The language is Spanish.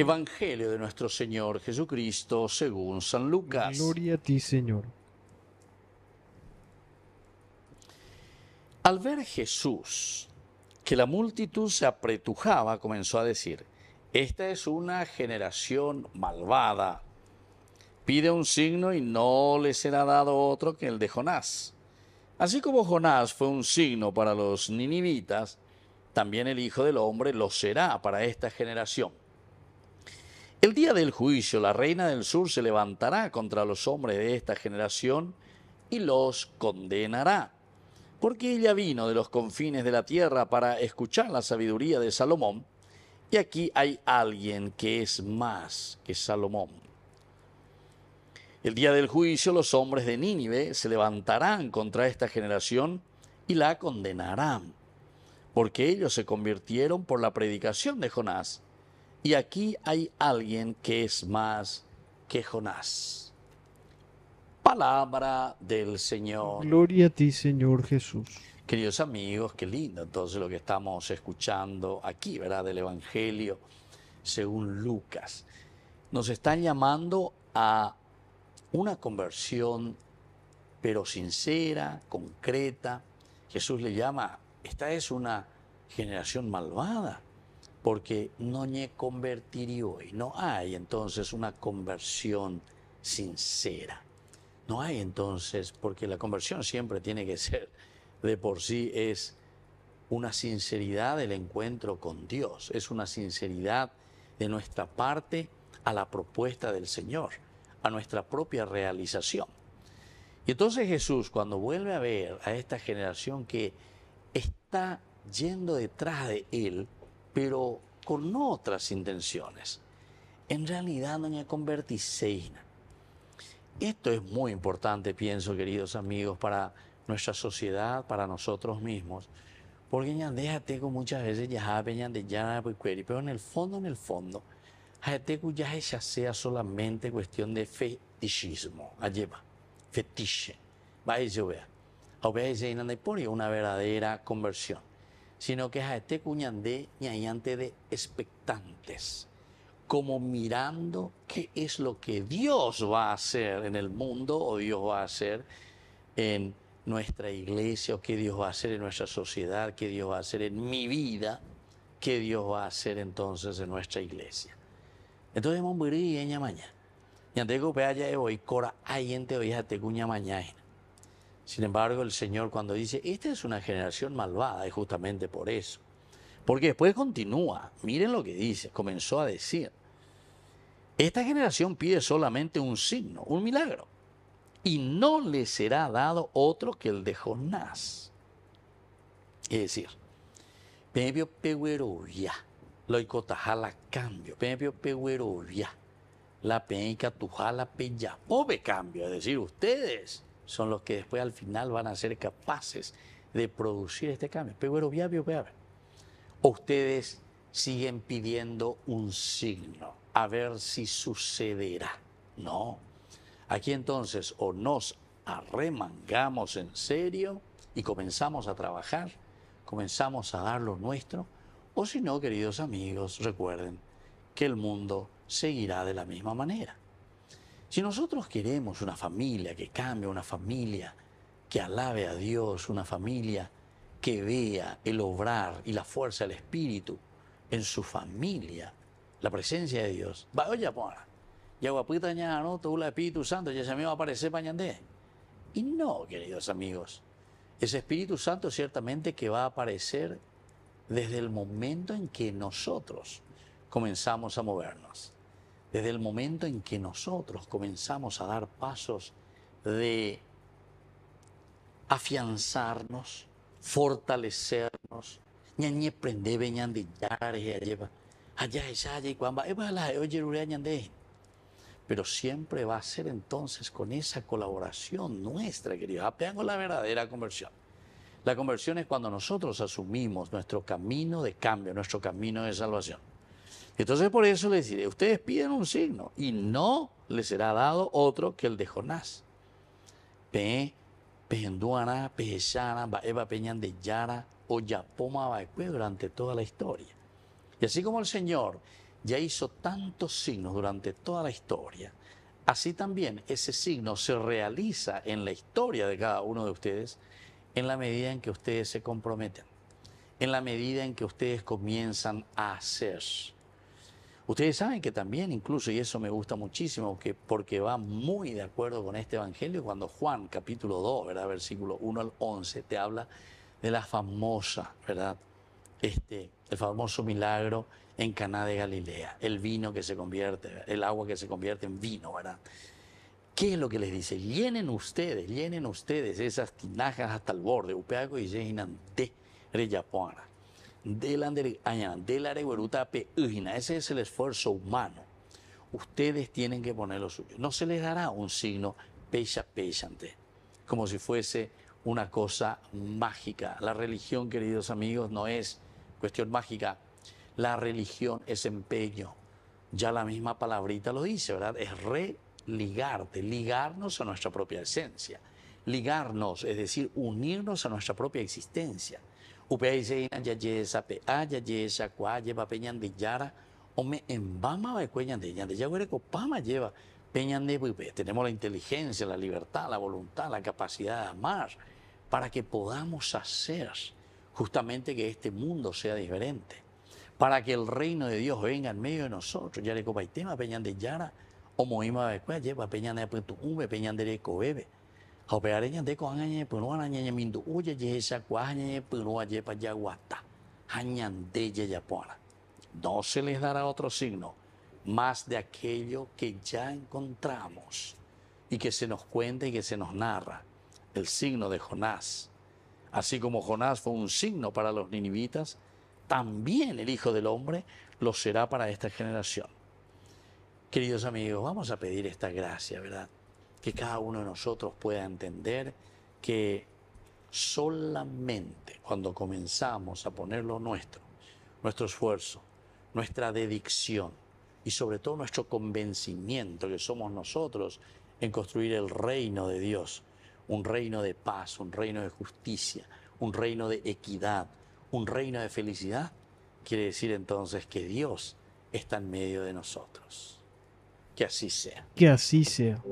Evangelio de nuestro Señor Jesucristo según San Lucas. Gloria a ti, Señor. Al ver Jesús que la multitud se apretujaba, comenzó a decir, esta es una generación malvada. Pide un signo y no le será dado otro que el de Jonás. Así como Jonás fue un signo para los ninivitas, también el Hijo del Hombre lo será para esta generación. El día del juicio, la reina del sur se levantará contra los hombres de esta generación y los condenará, porque ella vino de los confines de la tierra para escuchar la sabiduría de Salomón, y aquí hay alguien que es más que Salomón. El día del juicio los hombres de Nínive se levantarán contra esta generación y la condenarán, porque ellos se convirtieron por la predicación de Jonás y aquí hay alguien que es más que Jonás. Palabra del Señor. Gloria a ti, Señor Jesús. Queridos amigos, qué lindo entonces lo que estamos escuchando aquí, ¿verdad? Del Evangelio según Lucas. Nos están llamando a una conversión, pero sincera, concreta. Jesús le llama, esta es una generación malvada porque no me convertiré hoy. No hay entonces una conversión sincera. No hay entonces, porque la conversión siempre tiene que ser de por sí, es una sinceridad del encuentro con Dios, es una sinceridad de nuestra parte a la propuesta del Señor, a nuestra propia realización. Y entonces Jesús, cuando vuelve a ver a esta generación que está yendo detrás de Él, pero con otras intenciones. En realidad no me convertiseis. Esto es muy importante, pienso, queridos amigos, para nuestra sociedad, para nosotros mismos, porque ñandéjate con muchas veces ya de pero en el fondo, en el fondo, ya ya sea solamente cuestión de fetichismo, lleva fetiche, va a vea, a una verdadera conversión sino que a este cuñandé ñañante de expectantes, como mirando qué es lo que Dios va a hacer en el mundo o Dios va a hacer en nuestra iglesia o qué Dios va a hacer en nuestra sociedad, qué Dios va a hacer en mi vida, qué Dios va a hacer entonces en nuestra iglesia. Entonces, y antes de que de ya hoy, cora ayente hoy, te cuña sin embargo, el Señor cuando dice, esta es una generación malvada, es justamente por eso. Porque después continúa, miren lo que dice, comenzó a decir, esta generación pide solamente un signo, un milagro, y no le será dado otro que el de Jonás. Es decir, Pebio Peguerovia, loicotajala cambio, Pebio Peguerovia, la peica tujala cambio, es decir, ustedes son los que después al final van a ser capaces de producir este cambio. Pero voy a ver. ustedes siguen pidiendo un signo, a ver si sucederá. No. Aquí entonces o nos arremangamos en serio y comenzamos a trabajar, comenzamos a dar lo nuestro, o si no, queridos amigos, recuerden que el mundo seguirá de la misma manera. Si nosotros queremos una familia que cambie, una familia que alabe a Dios, una familia que vea el obrar y la fuerza del Espíritu en su familia, la presencia de Dios. Vaya pues, Espíritu Santo ya se me va a aparecer Y no, queridos amigos, ese Espíritu Santo ciertamente que va a aparecer desde el momento en que nosotros comenzamos a movernos. Desde el momento en que nosotros comenzamos a dar pasos de afianzarnos, fortalecernos, Pero siempre va a ser entonces con esa colaboración nuestra, queridos. Apeamos la verdadera conversión. La conversión es cuando nosotros asumimos nuestro camino de cambio, nuestro camino de salvación. Entonces por eso les diré, ustedes piden un signo y no les será dado otro que el de Jonás. Pe, Penduana, Pechana, Eva Peñan de Yara, Oyapoma, Baecue pues, durante toda la historia. Y así como el Señor ya hizo tantos signos durante toda la historia, así también ese signo se realiza en la historia de cada uno de ustedes en la medida en que ustedes se comprometen, en la medida en que ustedes comienzan a hacer. Ustedes saben que también, incluso, y eso me gusta muchísimo, que porque va muy de acuerdo con este Evangelio, cuando Juan capítulo 2, ¿verdad? versículo 1 al 11, te habla de la famosa, ¿verdad? Este, el famoso milagro en Caná de Galilea, el vino que se convierte, el agua que se convierte en vino, ¿verdad? ¿Qué es lo que les dice? Llenen ustedes, llenen ustedes esas tinajas hasta el borde. Upeago y Reyapona. Ese es el esfuerzo humano. Ustedes tienen que poner lo suyo. No se les dará un signo pecha pechante, como si fuese una cosa mágica. La religión, queridos amigos, no es cuestión mágica. La religión es empeño. Ya la misma palabrita lo dice, ¿verdad? Es religarte, ligarnos a nuestra propia esencia. Ligarnos, es decir, unirnos a nuestra propia existencia. Upeise dice ya sape a ya lleva peña de yara me embama va cueña de Yara. ya huere copama lleva peña de tenemos la inteligencia, la libertad, la voluntad, la capacidad de amar para que podamos hacer justamente que este mundo sea diferente, para que el reino de Dios venga en medio de nosotros. Ya y tema Peñan de Yara, Omoima Becuá, Lleva, Peñan de Puentu Peñan de Recobebe. No se les dará otro signo más de aquello que ya encontramos y que se nos cuenta y que se nos narra. El signo de Jonás. Así como Jonás fue un signo para los ninivitas, también el Hijo del Hombre lo será para esta generación. Queridos amigos, vamos a pedir esta gracia, ¿verdad? que cada uno de nosotros pueda entender que solamente cuando comenzamos a poner lo nuestro, nuestro esfuerzo, nuestra dedicción y sobre todo nuestro convencimiento que somos nosotros en construir el reino de Dios, un reino de paz, un reino de justicia, un reino de equidad, un reino de felicidad, quiere decir entonces que Dios está en medio de nosotros. Que así sea. Que así sea.